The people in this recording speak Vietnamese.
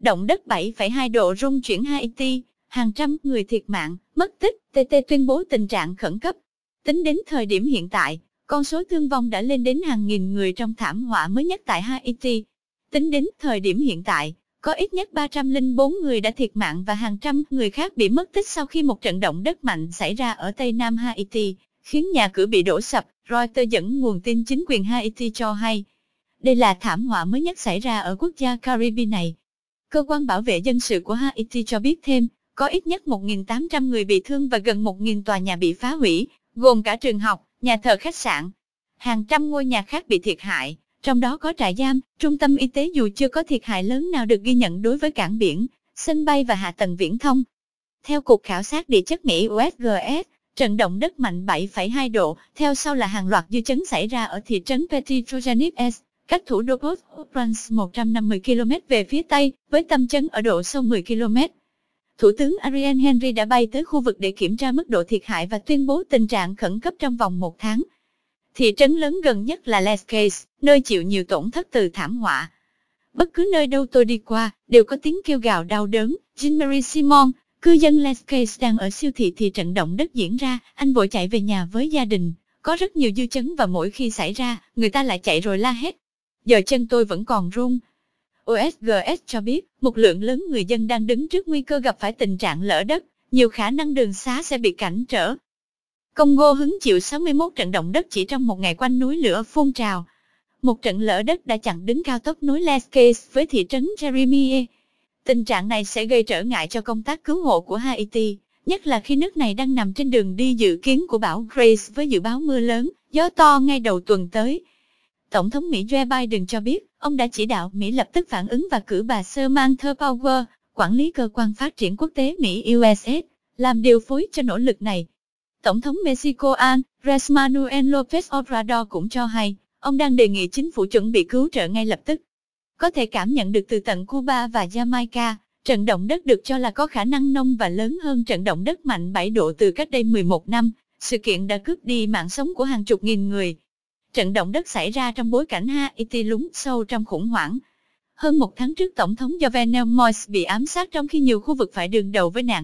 động đất 7,2 độ rung chuyển Haiti, hàng trăm người thiệt mạng, mất tích, TT tuyên bố tình trạng khẩn cấp. Tính đến thời điểm hiện tại, con số thương vong đã lên đến hàng nghìn người trong thảm họa mới nhất tại Haiti. Tính đến thời điểm hiện tại, có ít nhất 304 người đã thiệt mạng và hàng trăm người khác bị mất tích sau khi một trận động đất mạnh xảy ra ở Tây Nam Haiti, khiến nhà cửa bị đổ sập, Reuters dẫn nguồn tin chính quyền Haiti cho hay. Đây là thảm họa mới nhất xảy ra ở quốc gia Caribe này, Cơ quan bảo vệ dân sự của Haiti cho biết thêm, có ít nhất 1.800 người bị thương và gần 1.000 tòa nhà bị phá hủy, gồm cả trường học, nhà thờ khách sạn. Hàng trăm ngôi nhà khác bị thiệt hại, trong đó có trại giam, trung tâm y tế dù chưa có thiệt hại lớn nào được ghi nhận đối với cảng biển, sân bay và hạ tầng viễn thông. Theo Cục Khảo sát Địa chất Mỹ USGS, trận động đất mạnh 7,2 độ, theo sau là hàng loạt dư chấn xảy ra ở thị trấn Petrograniv S cách thủ đô Port-au-Prince 150 km về phía Tây, với tâm chấn ở độ sâu 10 km. Thủ tướng Ariel Henry đã bay tới khu vực để kiểm tra mức độ thiệt hại và tuyên bố tình trạng khẩn cấp trong vòng một tháng. Thị trấn lớn gần nhất là Lescase, nơi chịu nhiều tổn thất từ thảm họa. Bất cứ nơi đâu tôi đi qua, đều có tiếng kêu gào đau đớn. Jean-Marie Simon, cư dân Lescase đang ở siêu thị thì trận động đất diễn ra, anh vội chạy về nhà với gia đình. Có rất nhiều dư chấn và mỗi khi xảy ra, người ta lại chạy rồi la hét, giờ chân tôi vẫn còn run. OSGS cho biết, một lượng lớn người dân đang đứng trước nguy cơ gặp phải tình trạng lỡ đất, nhiều khả năng đường xá sẽ bị cản trở. Congo hứng chịu 61 trận động đất chỉ trong một ngày quanh núi lửa phun trào. Một trận lỡ đất đã chặn đứng cao tốc núi Lesques với thị trấn Jeremie. Tình trạng này sẽ gây trở ngại cho công tác cứu hộ của Haiti, nhất là khi nước này đang nằm trên đường đi dự kiến của bão Grace với dự báo mưa lớn, gió to ngay đầu tuần tới. Tổng thống Mỹ Joe Biden cho biết, ông đã chỉ đạo Mỹ lập tức phản ứng và cử bà Samantha Power, quản lý cơ quan phát triển quốc tế Mỹ USS, làm điều phối cho nỗ lực này. Tổng thống Mexico Andres Manuel López Obrador cũng cho hay, ông đang đề nghị chính phủ chuẩn bị cứu trợ ngay lập tức. Có thể cảm nhận được từ tận Cuba và Jamaica, trận động đất được cho là có khả năng nông và lớn hơn trận động đất mạnh 7 độ từ cách đây 11 năm. Sự kiện đã cướp đi mạng sống của hàng chục nghìn người. Trận động đất xảy ra trong bối cảnh Haiti lún sâu trong khủng hoảng. Hơn một tháng trước, Tổng thống Jovenel Moise bị ám sát trong khi nhiều khu vực phải đường đầu với nạn